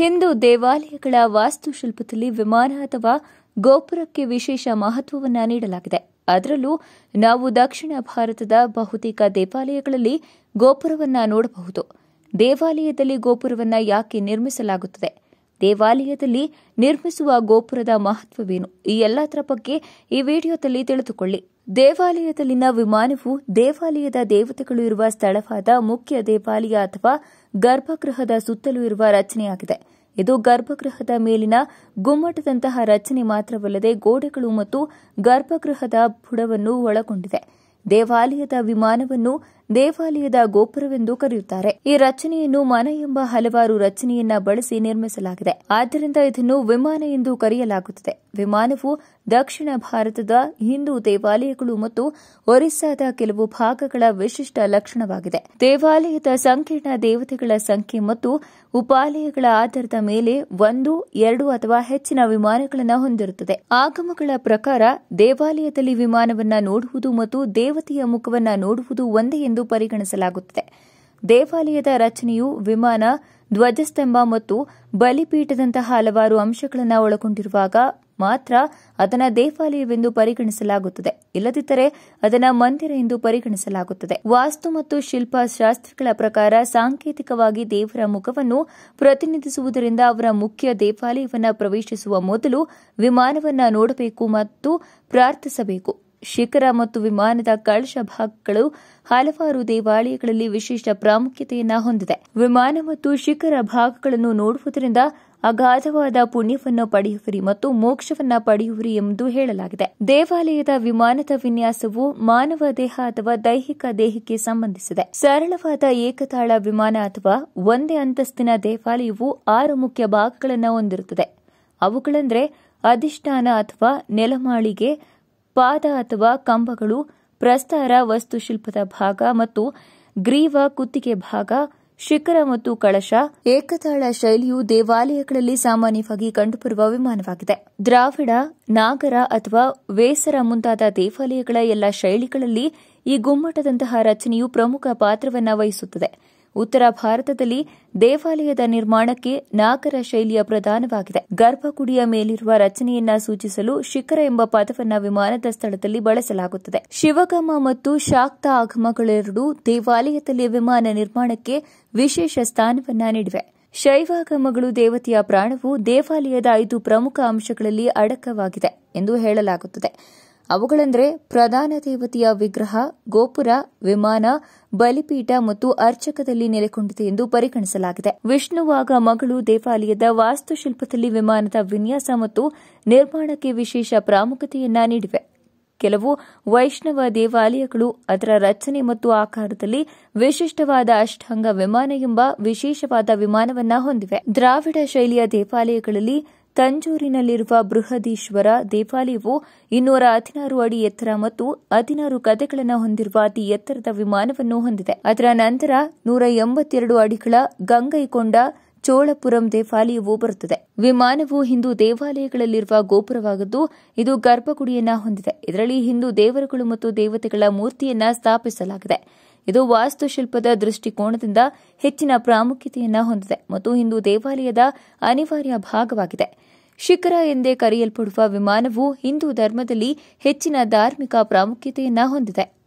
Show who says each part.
Speaker 1: ಹಿಂದೂ ದೇವಾಲಯಗಳ ವಾಸ್ತುಶಿಲ್ಪದಲ್ಲಿ ವಿಮಾನ ಅಥವಾ ಗೋಪುರಕ್ಕೆ ವಿಶೇಷ ಮಹತ್ವವನ್ನು ನೀಡಲಾಗಿದೆ ಅದರಲ್ಲೂ ನಾವು ದಕ್ಷಿಣ ಭಾರತದ ಬಹುತೇಕ ದೇವಾಲಯಗಳಲ್ಲಿ ಗೋಪುರವನ್ನ ನೋಡಬಹುದು ದೇವಾಲಯದಲ್ಲಿ ಗೋಪುರವನ್ನು ಯಾಕೆ ನಿರ್ಮಿಸಲಾಗುತ್ತದೆ ದೇವಾಲಯದಲ್ಲಿ ನಿರ್ಮಿಸುವ ಗೋಪುರದ ಮಹತ್ವವೇನು ಈ ಎಲ್ಲದರ ಬಗ್ಗೆ ಈ ವಿಡಿಯೋದಲ್ಲಿ ತಿಳಿದುಕೊಳ್ಳಿ ದೇವಾಲಯದಲ್ಲಿನ ವಿಮಾನವು ದೇವಾಲಯದ ದೇವತೆಗಳು ಇರುವ ಸ್ಥಳವಾದ ಮುಖ್ಯ ದೇವಾಲಯ ಅಥವಾ ಗರ್ಭಗೃಹದ ಸುತ್ತಲೂ ಇರುವ ರಚನೆಯಾಗಿದೆ ಇದು ಗರ್ಭಗೃಹದ ಮೇಲಿನ ಗುಮ್ಮಟದಂತಹ ರಚನೆ ಮಾತ್ರವಲ್ಲದೆ ಗೋಡೆಗಳು ಮತ್ತು ಗರ್ಭಗೃಹದ ಬುಡವನ್ನು ಒಳಗೊಂಡಿದೆ ದೇವಾಲಯದ ವಿಮಾನವನ್ನು ದೇವಾಲಯದ ಗೋಪುರವೆಂದು ಕರೆಯುತ್ತಾರೆ ಈ ರಚನೆಯನ್ನು ಮನ ಎಂಬ ಹಲವಾರು ರಚನೆಯನ್ನ ಬಳಸಿ ನಿರ್ಮಿಸಲಾಗಿದೆ ಆದ್ದರಿಂದ ಇದನ್ನು ವಿಮಾನ ಎಂದು ಕರೆಯಲಾಗುತ್ತದೆ ವಿಮಾನವು ದಕ್ಷಿಣ ಭಾರತದ ಹಿಂದೂ ದೇವಾಲಯಗಳು ಮತ್ತು ಒರಿಸ್ಸಾದ ಕೆಲವು ಭಾಗಗಳ ವಿಶಿಷ್ಟ ಲಕ್ಷಣವಾಗಿದೆ ದೇವಾಲಯದ ಸಂಕೀರ್ಣ ದೇವತೆಗಳ ಸಂಖ್ಯೆ ಮತ್ತು ಉಪಾಲಯಗಳ ಆಧಾರದ ಮೇಲೆ ಒಂದು ಎರಡು ಅಥವಾ ಹೆಚ್ಚಿನ ವಿಮಾನಗಳನ್ನು ಹೊಂದಿರುತ್ತದೆ ಆಗಮಗಳ ಪ್ರಕಾರ ದೇವಾಲಯದಲ್ಲಿ ವಿಮಾನವನ್ನು ನೋಡುವುದು ಮತ್ತು ದೇವತೆಯ ಮುಖವನ್ನು ನೋಡುವುದು ಒಂದೇ ಎಂದು ಎಂದು ಪರಿಗಣಿಸಲಾಗುತ್ತದೆ ದೇವಾಲಯದ ರಚನೆಯು ವಿಮಾನ ಧ್ವಜಸ್ತಂಭ ಮತ್ತು ಬಲಿಪೀಠದಂತಹ ಹಲವಾರು ಅಂಶಗಳನ್ನು ಒಳಗೊಂಡಿರುವಾಗ ಮಾತ್ರ ಅದನ್ನು ದೇವಾಲಯವೆಂದು ಪರಿಗಣಿಸಲಾಗುತ್ತದೆ ಇಲ್ಲದಿದ್ದರೆ ಅದನ್ನು ಮಂದಿರ ಎಂದು ಪರಿಗಣಿಸಲಾಗುತ್ತದೆ ವಾಸ್ತು ಮತ್ತು ಶಿಲ್ಪಶಾಸ್ತ್ರಗಳ ಪ್ರಕಾರ ಸಾಂಕೇತಿಕವಾಗಿ ದೇವರ ಮುಖವನ್ನು ಪ್ರತಿನಿಧಿಸುವುದರಿಂದ ಅವರ ಮುಖ್ಯ ದೇವಾಲಯವನ್ನು ಪ್ರವೇಶಿಸುವ ಮೊದಲು ವಿಮಾನವನ್ನು ನೋಡಬೇಕು ಮತ್ತು ಪ್ರಾರ್ಥಿಸಬೇಕು ಶಿಖರ ಮತ್ತು ವಿಮಾನದ ಕಳಶ ಭಾಗಗಳು ಹಲವಾರು ದೇವಾಲಯಗಳಲ್ಲಿ ವಿಶೇಷ ಪ್ರಾಮುಖ್ಯತೆಯನ್ನು ಹೊಂದಿದೆ ವಿಮಾನ ಮತ್ತು ಶಿಖರ ಭಾಗಗಳನ್ನು ನೋಡುವುದರಿಂದ ಅಗಾಧವಾದ ಪುಣ್ಯವನ್ನು ಪಡೆಯುವಿರಿ ಮತ್ತು ಮೋಕ್ಷವನ್ನು ಪಡೆಯುವಿರಿ ಎಂದು ಹೇಳಲಾಗಿದೆ ದೇವಾಲಯದ ವಿಮಾನದ ವಿನ್ಯಾಸವು ಮಾನವ ದೇಹ ಅಥವಾ ದೈಹಿಕ ದೇಹಕ್ಕೆ ಸಂಬಂಧಿಸಿದೆ ಸರಳವಾದ ಏಕತಾಳ ವಿಮಾನ ಅಥವಾ ಒಂದೇ ಅಂತಸ್ತಿನ ದೇವಾಲಯವು ಆರು ಮುಖ್ಯ ಭಾಗಗಳನ್ನು ಹೊಂದಿರುತ್ತದೆ ಅವುಗಳೆಂದರೆ ಅಧಿಷ್ಠಾನ ಅಥವಾ ನೆಲಮಾಳಿಗೆ ಪಾದ ಅಥವಾ ಕಂಬಗಳು ಪ್ರಸ್ತಾರ ವಸ್ತುಶಿಲ್ಪದ ಭಾಗ ಮತ್ತು ಗ್ರೀವ ಕುತ್ತಿಗೆ ಭಾಗ ಶಿಖರ ಮತ್ತು ಕಳಶ ಏಕತಾಳ ಶೈಲಿಯು ದೇವಾಲಯಗಳಲ್ಲಿ ಸಾಮಾನ್ಯವಾಗಿ ಕಂಡುಬರುವ ವಿಮಾನವಾಗಿದೆ ದ್ರಾವಿಡ ನಾಗರ ಅಥವಾ ವೇಸರ ಮುಂತಾದ ದೇವಾಲಯಗಳ ಎಲ್ಲ ಶೈಲಿಗಳಲ್ಲಿ ಈ ಗುಮ್ಮಟದಂತಹ ರಚನೆಯು ಪ್ರಮುಖ ಪಾತ್ರವನ್ನು ವಹಿಸುತ್ತದೆ ಉತ್ತರ ಭಾರತದಲ್ಲಿ ದೇವಾಲಯದ ನಿರ್ಮಾಣಕ್ಕೆ ನಾಗರ ಶೈಲಿಯ ಪ್ರಧಾನವಾಗಿದೆ ಗರ್ಭಗುಡಿಯ ಮೇಲಿರುವ ರಚನೆಯನ್ನ ಸೂಚಿಸಲು ಶಿಖರ ಎಂಬ ಪದವನ್ನು ವಿಮಾನದ ಸ್ಥಳದಲ್ಲಿ ಬಳಸಲಾಗುತ್ತದೆ ಶಿವಗಮ ಮತ್ತು ಶಾಕ್ತ ಆಗಮಗಳೆರಡೂ ದೇವಾಲಯದಲ್ಲಿ ವಿಮಾನ ನಿರ್ಮಾಣಕ್ಕೆ ವಿಶೇಷ ಸ್ಥಾನವನ್ನ ನೀಡಿವೆ ಶೈವಾಗಮಗಳು ದೇವತೆಯ ಪ್ರಾಣವು ದೇವಾಲಯದ ಐದು ಪ್ರಮುಖ ಅಂಶಗಳಲ್ಲಿ ಅಡಕವಾಗಿದೆ ಎಂದು ಹೇಳಲಾಗುತ್ತದೆ ಅವುಗಳೆಂದರೆ ಪ್ರಧಾನ ದೇವತೆಯ ವಿಗ್ರಹ ಗೋಪುರ ವಿಮಾನ ಬಲಿಪೀಠ ಮತ್ತು ಅರ್ಚಕದಲ್ಲಿ ನೆಲೆಕೊಂಡಿದೆ ಎಂದು ಪರಿಗಣಿಸಲಾಗಿದೆ ವಿಷ್ಣುವಾಗ ಮಗಳು ದೇವಾಲಯದ ವಾಸ್ತುಶಿಲ್ಪದಲ್ಲಿ ವಿಮಾನದ ವಿನ್ಯಾಸ ಮತ್ತು ನಿರ್ಮಾಣಕ್ಕೆ ವಿಶೇಷ ಪ್ರಾಮುಖ್ಯತೆಯನ್ನ ನೀಡಿವೆ ಕೆಲವು ವೈಷ್ಣವ ದೇವಾಲಯಗಳು ಅದರ ರಚನೆ ಮತ್ತು ಆಕಾರದಲ್ಲಿ ವಿಶಿಷ್ಟವಾದ ಅಷ್ಟಾಂಗ ವಿಮಾನ ಎಂಬ ವಿಶೇಷವಾದ ವಿಮಾನವನ್ನ ಹೊಂದಿವೆ ದ್ರಾವಿಡ ಶೈಲಿಯ ದೇವಾಲಯಗಳಲ್ಲಿ ತಂಜೂರಿನಲ್ಲಿರುವ ಬೃಹದೀಶ್ವರ ದೇವಾಲಯವು ಇನ್ನೂರ ಹದಿನಾರು ಅಡಿ ಎತ್ತರ ಮತ್ತು ಹದಿನಾರು ಕಥೆಗಳನ್ನು ಹೊಂದಿರುವ ಅತಿ ಎತ್ತರದ ವಿಮಾನವನ್ನು ಹೊಂದಿದೆ ಅದರ ನಂತರ ನೂರ ಎಂಬತ್ತೆರಡು ಅಡಿಗಳ ಗಂಗೈಕೊಂಡ ಚೋಳಪುರಂ ದೇವಾಲಯವೂ ಬರುತ್ತದೆ ವಿಮಾನವು ಹಿಂದೂ ದೇವಾಲಯಗಳಲ್ಲಿರುವ ಗೋಪುರವಾಗಿದ್ದು ಇದು ಗರ್ಭಗುಡಿಯನ್ನ ಹೊಂದಿದೆ ಇದರಲ್ಲಿ ಹಿಂದೂ ದೇವರುಗಳು ಮತ್ತು ದೇವತೆಗಳ ಮೂರ್ತಿಯನ್ನ ಸ್ಥಾಪಿಸಲಾಗಿದೆ ಇದು ವಾಸ್ತುಶಿಲ್ಪದ ದೃಷ್ಟಿಕೋನದಿಂದ ಹೆಚ್ಚಿನ ಪ್ರಾಮುಖ್ಯತೆಯನ್ನ ಹೊಂದಿದೆ ಮತ್ತು ಹಿಂದೂ ದೇವಾಲಯದ ಅನಿವಾರ್ಯ ಭಾಗವಾಗಿದೆ ಶಿಖರ ಎಂದೇ ಕರೆಯಲ್ಪಡುವ ವಿಮಾನವು ಹಿಂದೂ ಧರ್ಮದಲ್ಲಿ ಹೆಚ್ಚಿನ ಧಾರ್ಮಿಕ ಪ್ರಾಮುಖ್ಯತೆಯನ್ನ ಹೊಂದಿದೆ